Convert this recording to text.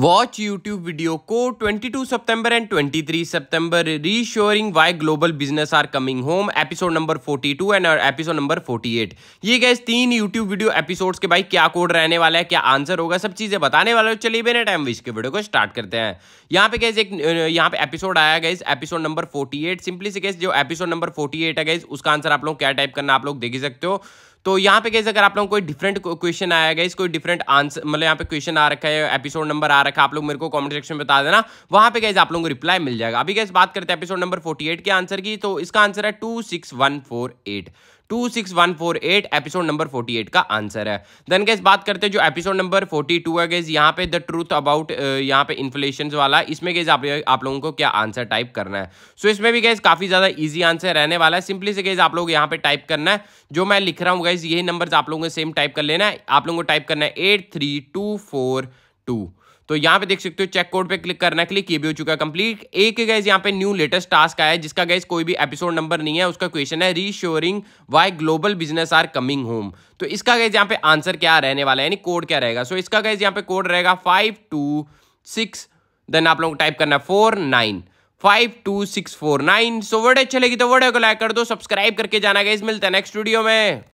watch YouTube video को 22 सितंबर and 23 सितंबर reassuring why global business are coming home episode number 42 and episode number 48 ये gas तीन YouTube video episodes के भाई क्या कोड रहने वाला है क्या आंसर होगा सब चीजें बताने वाले हो चलिए बिना टाइम वेस्ट के वीडियो को स्टार्ट करते हैं यहाँ पे गैस एक यहाँ पे एपिसोड आया guess episode number forty simply से गैस जो एपिसोड नंबर फोर्टी है गैस उसका आंसर आप लोग क्या टाइप करना आप लोग देख ही सकते हो तो यहाँ पे कैसे अगर आप लोगों को डिफरेंट क्वेश्चन आया गया कोई डिफरेंट आंसर मतलब यहाँ पे क्वेश्चन आ रखा है एपिसोड नंबर आ रखा है आप लोग मेरे को कमेंट सेक्शन में बता देना वहाँ पे कैसे आप लोगों को रिप्लाई मिल जाएगा अभी कैसे बात करते हैं एपिसोड नंबर फोर्टी के आंसर की तो इसका आंसर है two two six one four eight episode number forty eight का आंसर है देन गैस बात करते हैं जो एपिसोड नंबर फोर्टी टू है गैस यहाँ पे द ट्रूथ अबाउट यहाँ पे इन्फ्लेशन वाला इसमें गैस आप, आप लोगों को क्या आंसर टाइप करना है सो so, इसमें भी गैस काफी ज्यादा ईजी आंसर रहने वाला है सिंपली से गैस आप लोग यहाँ पे टाइप करना है जो मैं लिख रहा हूँ गाइज यही नंबर आप लोगों को सेम टाइप कर लेना है आप लोगों को टाइप करना है eight three two four two तो यहाँ पे देख सकते हो चेक कोड पे क्लिक करना क्लिक ये भी हो चुका है कंप्लीट एक गैस यहाँ पे न्यू लेटेस्ट टास्क आया है जिसका गैस कोई भी एपिसोड नंबर नहीं है उसका क्वेश्चन है reassuring why global business are coming home तो इसका गैस यहाँ पे आंसर क्या रहने वाला है यानी कोड क्या रहेगा सो so, इसका गैस यहाँ पे कोड रहेगा फाइव टू सिक्स देन आप लोगों को टाइप करना है four nine five two six four nine so word अच्छी लगी तो वर्ड को लाइक कर दो सब्सक्राइब करके जाना गया मिलता है नेक्स्ट वीडियो में